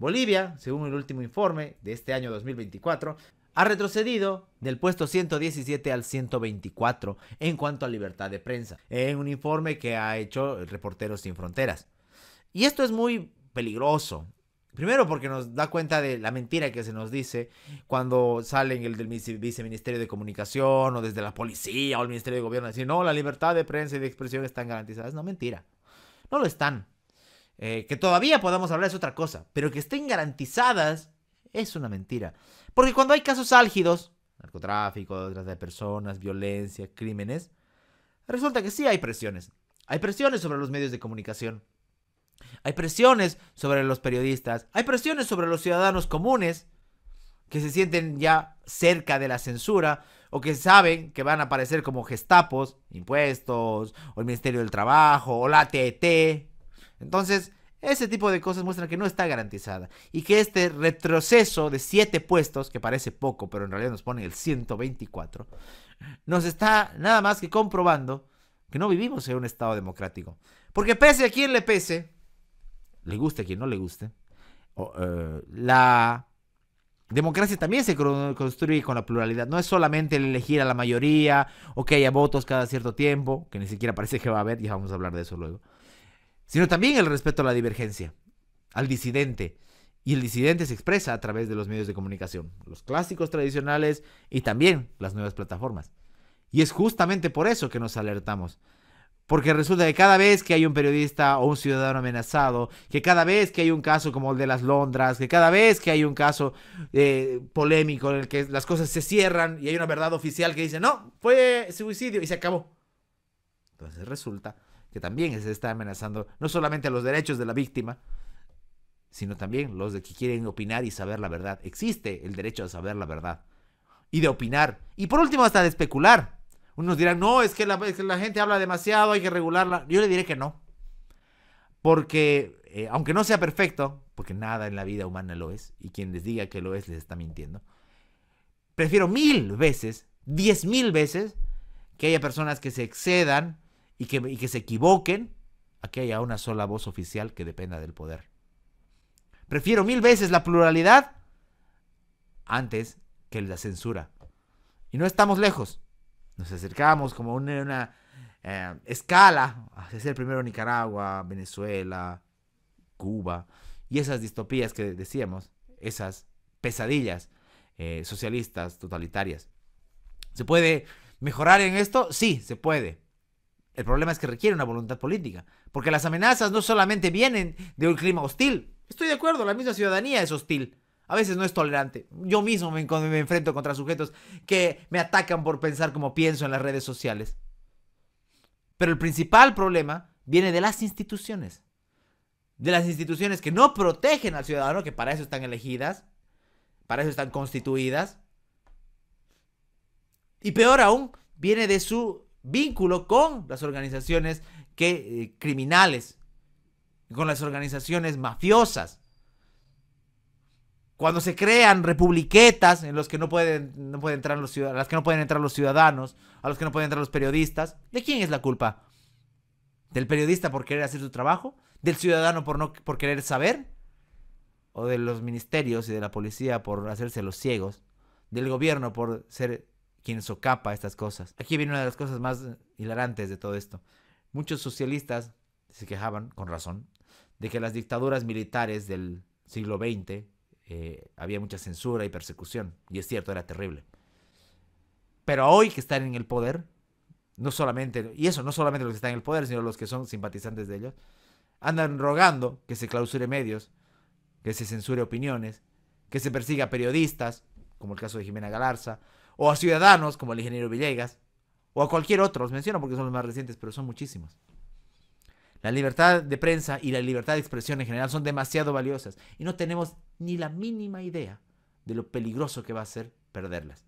Bolivia, según el último informe de este año 2024, ha retrocedido del puesto 117 al 124 en cuanto a libertad de prensa, en un informe que ha hecho Reporteros Sin Fronteras. Y esto es muy peligroso. Primero porque nos da cuenta de la mentira que se nos dice cuando salen el del viceministerio de comunicación o desde la policía o el ministerio de gobierno a decir, no, la libertad de prensa y de expresión están garantizadas. No, mentira. No lo están. Eh, que todavía podamos hablar es otra cosa, pero que estén garantizadas es una mentira. Porque cuando hay casos álgidos, narcotráfico, trata de personas, violencia, crímenes, resulta que sí hay presiones. Hay presiones sobre los medios de comunicación. Hay presiones sobre los periodistas. Hay presiones sobre los ciudadanos comunes que se sienten ya cerca de la censura o que saben que van a aparecer como gestapos, impuestos, o el Ministerio del Trabajo, o la TET, e entonces, ese tipo de cosas muestran que no está garantizada y que este retroceso de siete puestos, que parece poco, pero en realidad nos pone el 124, nos está nada más que comprobando que no vivimos en un Estado democrático. Porque pese a quien le pese, le guste a quien no le guste, eh, la democracia también se construye con la pluralidad. No es solamente elegir a la mayoría o que haya votos cada cierto tiempo, que ni siquiera parece que va a haber, y vamos a hablar de eso luego sino también el respeto a la divergencia, al disidente. Y el disidente se expresa a través de los medios de comunicación, los clásicos tradicionales y también las nuevas plataformas. Y es justamente por eso que nos alertamos. Porque resulta que cada vez que hay un periodista o un ciudadano amenazado, que cada vez que hay un caso como el de las Londras, que cada vez que hay un caso eh, polémico en el que las cosas se cierran y hay una verdad oficial que dice, no, fue suicidio y se acabó. Entonces resulta que también se está amenazando no solamente a los derechos de la víctima, sino también los de que quieren opinar y saber la verdad. Existe el derecho a saber la verdad y de opinar. Y por último, hasta de especular. Unos dirán, no, es que la, gente habla demasiado, hay que regularla. Yo le diré que no. Porque, eh, aunque no sea perfecto, porque nada en la vida humana lo es, y quien les diga que lo es les está mintiendo, prefiero mil veces, diez mil veces, que haya personas que se excedan y que, se equivoquen a que haya una sola voz oficial que dependa del poder. Prefiero mil veces la pluralidad antes que la censura. Y no estamos lejos. Nos acercamos como una, una eh, escala. Es el primero Nicaragua, Venezuela, Cuba. Y esas distopías que decíamos, esas pesadillas eh, socialistas, totalitarias. ¿Se puede mejorar en esto? Sí, se puede. El problema es que requiere una voluntad política, porque las amenazas no solamente vienen de un clima hostil. Estoy de acuerdo, la misma ciudadanía es hostil. A veces no es tolerante. Yo mismo me, enfrento contra sujetos que me atacan por pensar como pienso en las redes sociales. Pero el principal problema viene de las instituciones. De las instituciones que no protegen al ciudadano, que para eso están elegidas, para eso están constituidas. Y peor aún, viene de su vínculo con las organizaciones que, eh, criminales, con las organizaciones mafiosas. Cuando se crean republiquetas en los que no pueden, no entrar los ciudadanos, las que no pueden entrar los ciudadanos, a los que no pueden entrar los periodistas, ¿de quién es la culpa? ¿Del periodista por querer hacer su trabajo? ¿Del ciudadano por no por querer saber? ¿O de los ministerios y de la policía por hacerse los ciegos? ¿Del gobierno por ser quien socapa estas cosas. Aquí viene una de las cosas más hilarantes de todo esto. Muchos socialistas se quejaban, con razón, de que las dictaduras militares del siglo XX eh, había mucha censura y persecución. Y es cierto, era terrible. Pero hoy que están en el poder, no solamente, y eso no solamente los que están en el poder, sino los que son simpatizantes de ellos, andan rogando que se clausure medios, que se censure opiniones, que se persiga periodistas, como el caso de Jimena Galarza, o a ciudadanos como el ingeniero Villegas, o a cualquier otro, los menciono porque son los más recientes, pero son muchísimos. La libertad de prensa y la libertad de expresión en general son demasiado valiosas y no tenemos ni la mínima idea de lo peligroso que va a ser perderlas.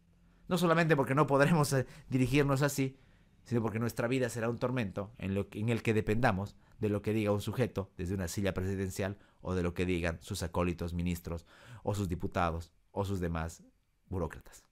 No solamente porque no podremos eh, dirigirnos así, sino porque nuestra vida será un tormento en, lo en el que dependamos de lo que diga un sujeto desde una silla presidencial o de lo que digan sus acólitos ministros o sus diputados o sus demás burócratas.